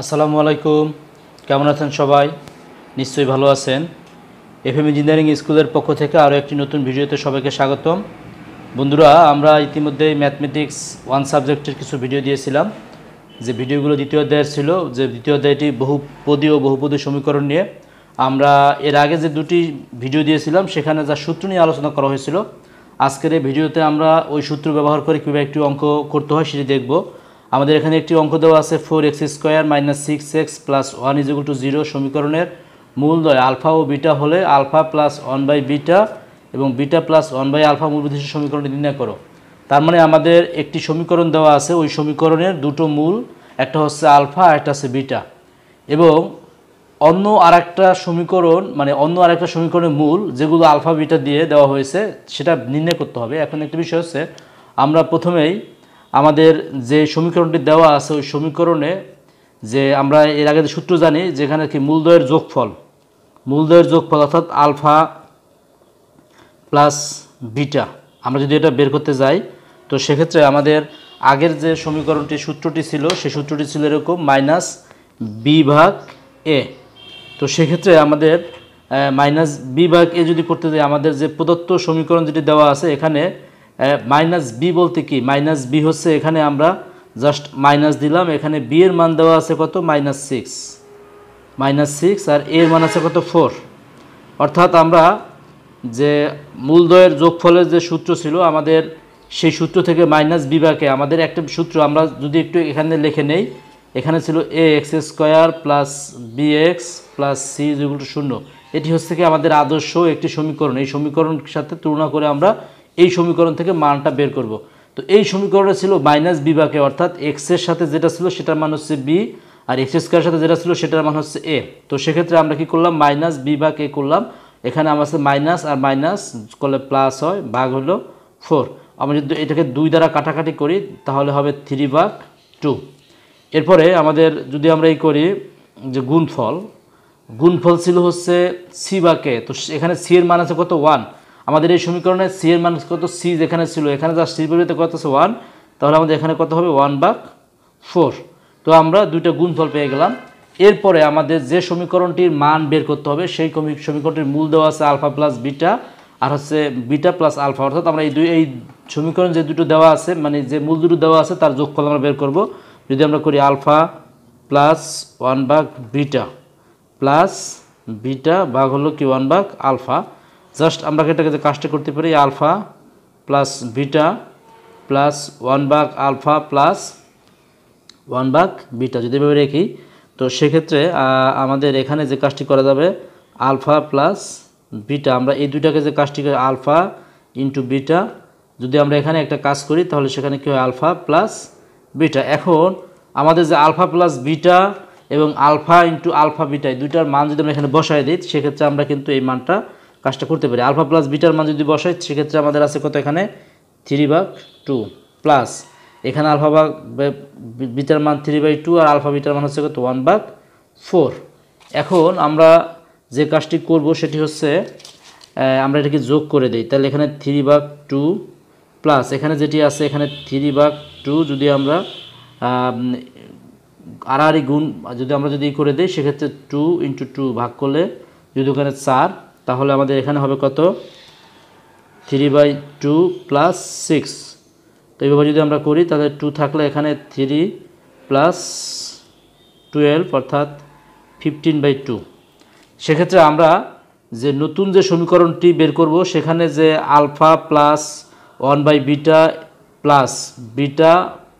আসসালামু আলাইকুম কেমন আছেন সবাই নিশ্চয়ই ভালো আছেন এফএম ইঞ্জিনিয়ারিং স্কুলের পক্ষ থেকে আরও একটি নতুন ভিডিওতে সবাইকে স্বাগতম বন্ধুরা আমরা ইতিমধ্যে ম্যাথমেটিক্স ওয়ান সাবজেক্টের কিছু ভিডিও দিয়েছিলাম যে ভিডিওগুলো দ্বিতীয় অধ্যায়ের ছিল যে দ্বিতীয় অধ্যায়টি বহুপদী ও বহুপদী সমীকরণ নিয়ে আমরা এর আগে যে দুটি ভিডিও দিয়েছিলাম সেখানে যা সূত্র নিয়ে আলোচনা করা হয়েছিল আজকের এই ভিডিওতে আমরা ওই সূত্র ব্যবহার করে কীভাবে একটি অঙ্ক করতে হয় সেটি দেখব আমাদের এখানে একটি অঙ্ক দেওয়া আছে four x square minus six x plus one is to zero সমীকরণের মূলদয় আলফা ও বিটা হলে alpha plus one by beta এবং beta plus one by alpha মূল বিদেশের সমীকরণটি নির্ণয় করো তার মানে আমাদের একটি সমীকরণ দেওয়া আছে ওই সমীকরণের দুটো মূল একটা হচ্ছে আলফা একটা হচ্ছে বিটা এবং অন্য আর একটা সমীকরণ মানে অন্য আর একটা সমীকরণের মূল যেগুলো আলফা বিটা দিয়ে দেওয়া হয়েছে সেটা নির্ণয় করতে হবে এখন একটা বিষয় হচ্ছে আমরা প্রথমেই আমাদের যে সমীকরণটি দেওয়া আছে ওই সমীকরণে যে আমরা এর আগে সূত্র জানি যেখানে কি মূলদয়ের যোগফল মূলদয়ের যোগফল অর্থাৎ আলফা প্লাস বিটা আমরা যদি এটা বের করতে যাই তো সেক্ষেত্রে আমাদের আগের যে সমীকরণটি সূত্রটি ছিল সেই সূত্রটি ছিল এরকম মাইনাস বিভাগ এ তো সেক্ষেত্রে আমাদের মাইনাস বি ভাগ এ যদি করতে যাই আমাদের যে প্রদত্ত সমীকরণ যেটি দেওয়া আছে এখানে মাইনাস বি বলতে কি মাইনাস বি হচ্ছে এখানে আমরা জাস্ট মাইনাস দিলাম এখানে বি এর মান দেওয়া আছে কত মাইনাস সিক্স মাইনাস সিক্স আর এর মান আছে কত ফোর অর্থাৎ আমরা যে মূলদয়ের যোগফলের যে সূত্র ছিল আমাদের সেই সূত্র থেকে মাইনাস বিভাগে আমাদের একটা সূত্র আমরা যদি একটু এখানে লিখে নেই এখানে ছিল A x square plus B x plus C যেগুলো শূন্য এটি হচ্ছে কি আমাদের আদর্শ একটি সমীকরণ এই সমীকরণের সাথে তুলনা করে আমরা এই সমীকরণ থেকে মানটা বের করব তো এই সমীকরণটা ছিল মাইনাস বি বাকে অর্থাৎ এক্সের সাথে যেটা ছিল সেটার মান হচ্ছে বি আর এক্স স্কোয়ারের সাথে যেটা ছিল সেটার মান হচ্ছে এ তো সেক্ষেত্রে আমরা কি করলাম মাইনাস বি বাক এ করলাম এখানে আমার আছে মাইনাস আর মাইনাস করলে প্লাস হয় ভাগ হলো ফোর আমরা যদি এটাকে দুই দ্বারা কাটাকাটি করি তাহলে হবে থ্রি বাক টু এরপরে আমাদের যদি আমরা এই করি যে গুণফল গুণফল ছিল হচ্ছে সি বা কে তো এখানে সি এর মান আছে কত ওয়ান আমাদের এই সমীকরণে সি এর মান কত সি যেখানে ছিল এখানে যা সির পরিবর্তে কত আছে ওয়ান তাহলে আমাদের এখানে কত হবে ওয়ান বাক ফোর তো আমরা দুইটা গুণফল পেয়ে গেলাম এরপরে আমাদের যে সমীকরণটির মান বের করতে হবে সেই সমীকরণটির মূল দেওয়া আছে আলফা প্লাস বিটা আর হচ্ছে বিটা প্লাস আলফা অর্থাৎ আমরা এই দুই এই সমীকরণ যে দুটো দেওয়া আছে মানে যে মূল দুটো দেওয়া আছে তার যোগফল আমরা বের করব যদি আমরা করি alpha plus one by beta plus beta ভাগ হলো কি ওয়ান ভাগ আলফা জাস্ট আমরা এটাকে যে কাজটা করতে পারি alpha plus beta plus one ভাগ আলফা প্লাস ওয়ান ভাগ বিটা যদি এভাবে রেখি তো সেক্ষেত্রে আমাদের এখানে যে কাজটি করা যাবে আলফা প্লাস বিটা আমরা এই দুইটাকে যে কাজটি করি আলফা ইন্টু বিটা যদি আমরা এখানে একটা কাজ করি তাহলে সেখানে কি হয় আলফা প্লাস বিটা এখন আমাদের যে আলফা প্লাস বিটা এবং আলফা ইন্টু আলফা বিটাই দুইটার মান যদি আমরা এখানে বসাই দিই সেক্ষেত্রে আমরা কিন্তু এই মানটা কাজটা করতে পারি আলফা প্লাস বিটার মান যদি বসাই সেক্ষেত্রে আমাদের আছে কত এখানে থ্রি বাঘ টু প্লাস এখানে আলফা বাঘ বিটার মান থ্রি বাই টু আর আলফা বিটার মান হচ্ছে কত ওয়ান বাঘ ফোর এখন আমরা যে কাজটি করব সেটি হচ্ছে আমরা এটাকে যোগ করে দিই তাহলে এখানে থ্রি বাঘ টু প্লাস এখানে যেটি আছে এখানে থ্রি বাঘ টু যদি আমরা আড়াআড়ি গুণ যদি আমরা যদি করে দিই সেক্ষেত্রে টু ইন্টু টু ভাগ করলে যদি ওখানে চার তাহলে আমাদের এখানে হবে কত three by two plus six তো এইভাবে যদি আমরা করি তাহলে টু থাকলে এখানে থ্রি প্লাস টুয়েলভ অর্থাৎ ফিফটিন বাই টু সেক্ষেত্রে আমরা যে নতুন যে সমীকরণটি বের করব সেখানে যে alpha plus one by beta plus beta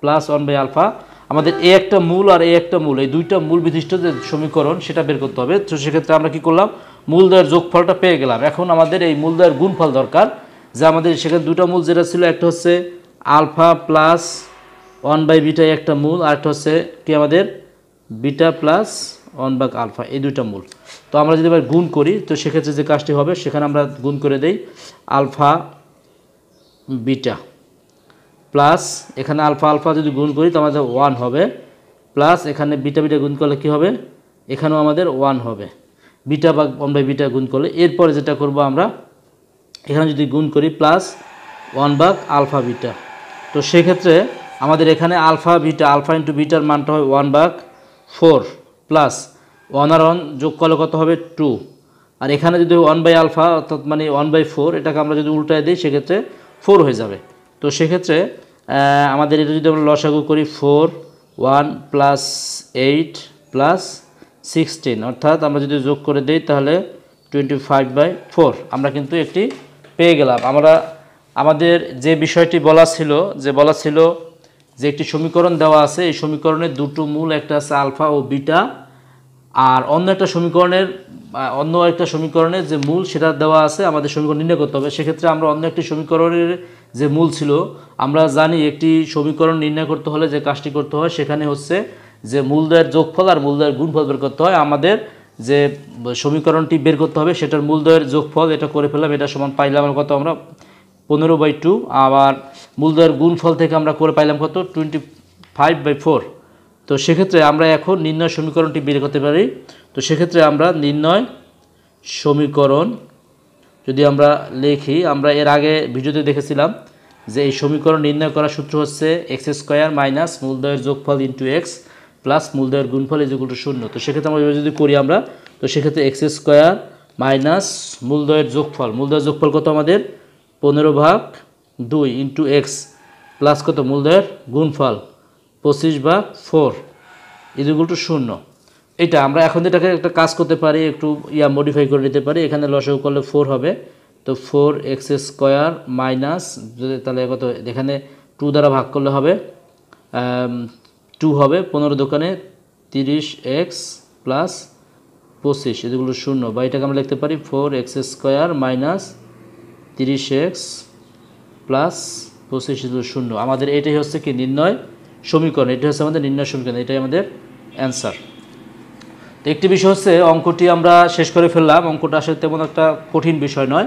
plus one by alpha আমাদের এ একটা মূল আর এ একটা মূল এই দুইটা মূল বিশিষ্ট যে সমীকরণ সেটা বের করতে হবে তো সেক্ষেত্রে আমরা কি করলাম মূল দয়ের যোগফলটা পেয়ে গেলাম এখন আমাদের এই মূল দয়ের গুণফল দরকার যে আমাদের সেখানে দুটো মূল যেটা ছিল একটা হচ্ছে alpha plus one by beta একটা মূল আর একটা হচ্ছে কি আমাদের beta plus one by alpha এই দুইটা মূল তো আমরা যদি এবার গুণ করি তো সেক্ষেত্রে যে কাজটি হবে সেখানে আমরা গুণ করে দেই আলফা বিটা প্লাস এখানে আলফা আলফা যদি গুণ করি তো আমাদের ওয়ান হবে প্লাস এখানে বিটা বিটা গুণ করলে কী হবে এখানেও আমাদের ওয়ান হবে বিটা বা বাই বিটা গুণ করলে এরপরে যেটা করব আমরা এখানে যদি গুণ করি প্লাস ওয়ান বাগ আলফা বিটা তো সেক্ষেত্রে আমাদের এখানে আলফা বিটা আলফা ইন্টু বিটার মানটা হয় ওয়ান বাগ ফোর প্লাস ওয়ান আর ওয়ান যোগ করলে কত হবে টু আর এখানে যদি ওয়ান বাই আলফা অর্থাৎ মানে ওয়ান বাই ফোর এটাকে আমরা যদি উল্টায় দিই সেক্ষেত্রে ফোর হয়ে যাবে তো সেক্ষেত্রে আমাদের এটা যদি আমরা লসাগু করি four one plus eight plus sixteen অর্থাৎ আমরা যদি যোগ করে দিই তাহলে টোয়েন্টি ফাইভ বাই ফোর আমরা কিন্তু একটি পেয়ে গেলাম আমরা আমাদের যে বিষয়টি বলা ছিল যে বলা ছিল যে একটি সমীকরণ দেওয়া আছে এই সমীকরণের দুটো মূল একটা আছে আলফা ও বিটা আর অন্য একটা সমীকরণের অন্য একটা সমীকরণের যে মূল সেটা দেওয়া আছে আমাদের সমীকরণ নির্ণয় করতে হবে সেক্ষেত্রে আমরা অন্য একটি সমীকরণের যে মূল ছিল আমরা জানি একটি সমীকরণ নির্ণয় করতে হলে যে কাজটি করতে হয় সেখানে হচ্ছে যে মূলদয়ের যোগফল আর মূলদয়ের গুণফল বের করতে হয় আমাদের যে সমীকরণটি বের করতে হবে সেটার মূলদয়ের যোগফল এটা করে ফেললাম এটা সমান পাইলাম কত আমরা পনেরো বাই টু আবার মূলদয়ের গুণফল থেকে আমরা করে পাইলাম কত টোয়েন্টি ফাইভ বাই ফোর তো সেক্ষেত্রে আমরা এখন নির্ণয় সমীকরণটি বের করতে পারি তো সেক্ষেত্রে আমরা নির্ণয় সমীকরণ যদি আমরা লিখি আমরা এর আগে ভিডিওতে দেখেছিলাম যে এই সমীকরণ নির্ণয় করার সূত্র হচ্ছে এক্স স্কোয়ার মাইনাস মূলদয়ের যোগফল ইন্টু এক্স প্লাস মূলদয়ের গুণফল ইজ ইকুয়াল টু শূন্য তো সেক্ষেত্রে আমরা যদি করি আমরা তো সেক্ষেত্রে এক্স স্কোয়ার মাইনাস মূলদয়ের যোগফল মূলদয়ের যোগফল কত আমাদের পনেরো ভাগ দুই ইন্টু এক্স প্লাস কত মূলদয়ের গুণফল পঁচিশ ভাগ ফোর ইজিকুল টু শূন্য এটা আমরা এখন এটাকে একটা কাজ করতে পারি একটু ইয়া মডিফাই করে নিতে পারি এখানে লসাগু করলে ফোর হবে তো ফোর এক্স স্কোয়ার মাইনাস যদি তাহলে কত এখানে টু দ্বারা ভাগ করলে হবে টু হবে পনেরো দোকানে তিরিশ এক্স প্লাস পঁচিশ এগুলো শূন্য বা এটাকে আমরা লিখতে পারি ফোর এক্স স্কোয়ার মাইনাস তিরিশ এক্স প্লাস পঁচিশ শূন্য আমাদের এটাই হচ্ছে কি নির্ণয় সমীকরণ এটা হচ্ছে আমাদের নির্ণয় সমীকরণ এটাই আমাদের অ্যান্সার তো একটি বিষয় হচ্ছে অঙ্কটি আমরা শেষ করে ফেললাম অঙ্কটা আসলে তেমন একটা কঠিন বিষয় নয়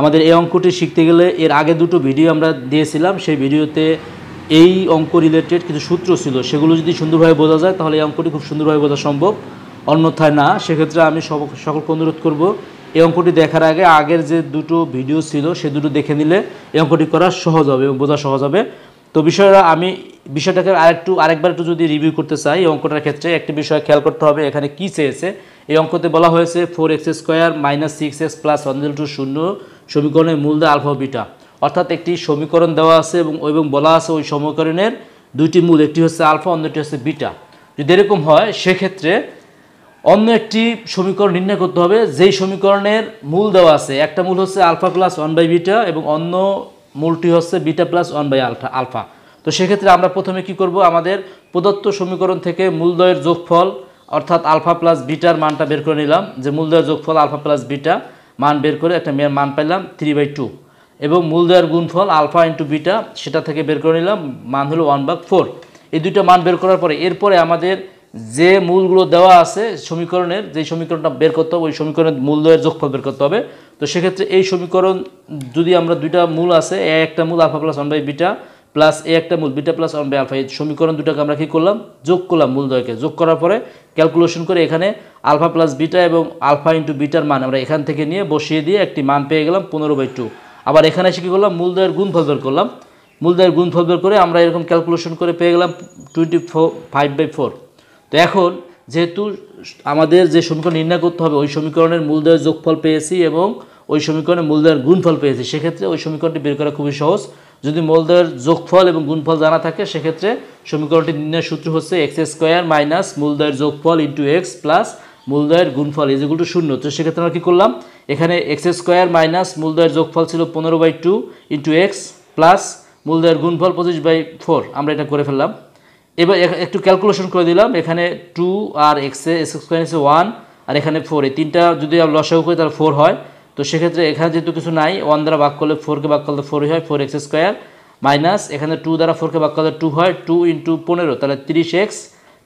আমাদের এই অঙ্কটি শিখতে গেলে এর আগে দুটো ভিডিও আমরা দিয়েছিলাম সেই ভিডিওতে এই অঙ্ক রিলেটেড কিছু সূত্র ছিল সেগুলো যদি সুন্দরভাবে বোঝা যায় তাহলে এই অঙ্কটি খুব সুন্দরভাবে বোঝা সম্ভব অন্যথায় না সেক্ষেত্রে আমি সকলকে অনুরোধ করব এই অঙ্কটি দেখার আগে আগের যে দুটো ভিডিও ছিল সে দুটো দেখে নিলে এই অঙ্কটি করা সহজ হবে এবং বোঝা সহজ হবে তো বিষয়টা আমি বিষয়টাকে আরেকটু আরেকবার একটু যদি রিভিউ করতে চাই এই অঙ্কটার ক্ষেত্রে একটি বিষয় খেয়াল করতে হবে এখানে কি চেয়েছে এই অঙ্কতে বলা হয়েছে four x square minus six x plus one zero to শূন্য সমীকরণের মূল দেয় আলফা বিটা অর্থাৎ একটি সমীকরণ দেওয়া আছে এবং এবং বলা আছে ওই সমীকরণের দুইটি মূল একটি হচ্ছে আলফা অন্যটি হচ্ছে বিটা যদি এরকম হয় সেক্ষেত্রে অন্য একটি সমীকরণ নির্ণয় করতে হবে যেই সমীকরণের মূল দেওয়া আছে একটা মূল হচ্ছে alpha plus one by beta এবং অন্য মূলটি হচ্ছে beta plus one by alpha alpha তো সেক্ষেত্রে আমরা প্রথমে কি করব আমাদের প্রদত্ত সমীকরণ থেকে মূলদয়ের যোগফল অর্থাৎ আলফা প্লাস বিটার মানটা বের করে নিলাম যে মূলদয়ের যোগফল আলফা প্লাস বিটা মান বের করে একটা মেয়ের মান পাইলাম থ্রি বাই টু এবং মূলদয়ের গুণফল আলফা ইন্টু বিটা সেটা থেকে বের করে নিলাম মান হলো ওয়ান বাক ফোর এই দুইটা মান বের করার পরে এরপরে আমাদের যে মূলগুলো দেওয়া আছে সমীকরণের যে সমীকরণটা বের করতে হবে ওই সমীকরণের মূলদয়ের যোগফল বের করতে হবে তো সেক্ষেত্রে এই সমীকরণ যদি আমরা দুইটা মূল আছে একটা মূল alpha plus one by beta plus এ একটা মূল বিটা প্লাস অন আলফা এই সমীকরণ দুটাকে আমরা কী করলাম যোগ করলাম মূলদয়কে যোগ করার পরে ক্যালকুলেশন করে এখানে আলফা প্লাস বিটা এবং আলফা ইন্টু বিটার মান আমরা এখান থেকে নিয়ে বসিয়ে দিয়ে একটি মান পেয়ে গেলাম পনেরো বাই টু আবার এখানে এসে কী করলাম মূলদয়ের গুণফল বের করলাম মূলদয়ের গুণফল বের করে আমরা এরকম ক্যালকুলেশন করে পেয়ে গেলাম twenty four five by four তো এখন যেহেতু আমাদের যে সমীকরণ নির্ণয় করতে হবে ওই সমীকরণের মূলদয়ের যোগফল পেয়েছি এবং ওই সমীকরণের মূলদয়ের গুণফল পেয়েছি সেক্ষেত্রে ওই সমীকরণটি বের করা খুবই সহজ যদি মূলদ্বয়ের যোগফল এবং গুণফল জানা থাকে সেক্ষেত্রে সমীকরণটি নির্ণয়ের সূত্র হচ্ছে এক্স স্কোয়ার মাইনাস মূলদ্বয়ের যোগফল ইন্টু এক্স প্লাস মূলদ্বয়ের গুণফল ইজ টু শূন্য তো সেক্ষেত্রে আমরা কী করলাম এখানে এক্স স্কোয়ার মাইনাস মূলদ্বয়ের যোগফল ছিল পনেরো by two into x plus মূলদ্বয়ের গুণফল পঁচিশ বাই ফোর আমরা এটা করে ফেললাম এবার একটু ক্যালকুলেশন করে দিলাম এখানে টু আর এক্সে এক্স স্কোয়ার এসে ওয়ান আর এখানে ফোর এই তিনটা যদি লসাগু করি তাহলে ফোর হয় তো সেক্ষেত্রে এখানে যেহেতু কিছু নাই ওয়ান দ্বারা ভাগ করলে ফোরকে ভাগ করলে ফোরই হয় ফোর এক্স স্কোয়ার মাইনাস এখানে টু দ্বারা ফোরকে ভাগ করলে টু হয় টু ইন্টু পনেরো তাহলে তিরিশ এক্স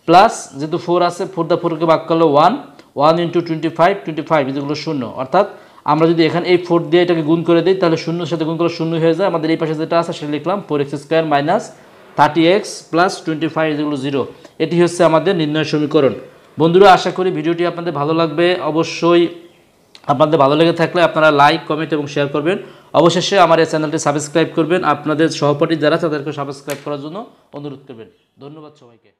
প্লাস যেহেতু ফোর আছে ফোর দ্বারা ফোরকে ভাগ করলে one one into twenty five twenty five যেগুলো শূন্য অর্থাৎ আমরা যদি এখানে এই ফোর দিয়ে এটাকে গুণ করে দিই তাহলে শূন্যর সাথে গুণ করলে শূন্য হয়ে যায় আমাদের এই পাশে যেটা আছে সেটা লিখলাম four x square minus thirty x plus twenty five যেগুলো জিরো এটি হচ্ছে আমাদের নির্ণয় সমীকরণ বন্ধুরা আশা করি ভিডিওটি আপনাদের ভালো লাগবে অবশ্যই আপনাদের ভালো লেগে থাকলে আপনারা লাইক কমেন্ট এবং শেয়ার করবেন অবশেষে আমার এই চ্যানেলটি সাবস্ক্রাইব করবেন আপনাদের সহপাঠী যারা তাদেরকে সাবস্ক্রাইব করার জন্য অনুরোধ করবেন ধন্যবাদ সবাইকে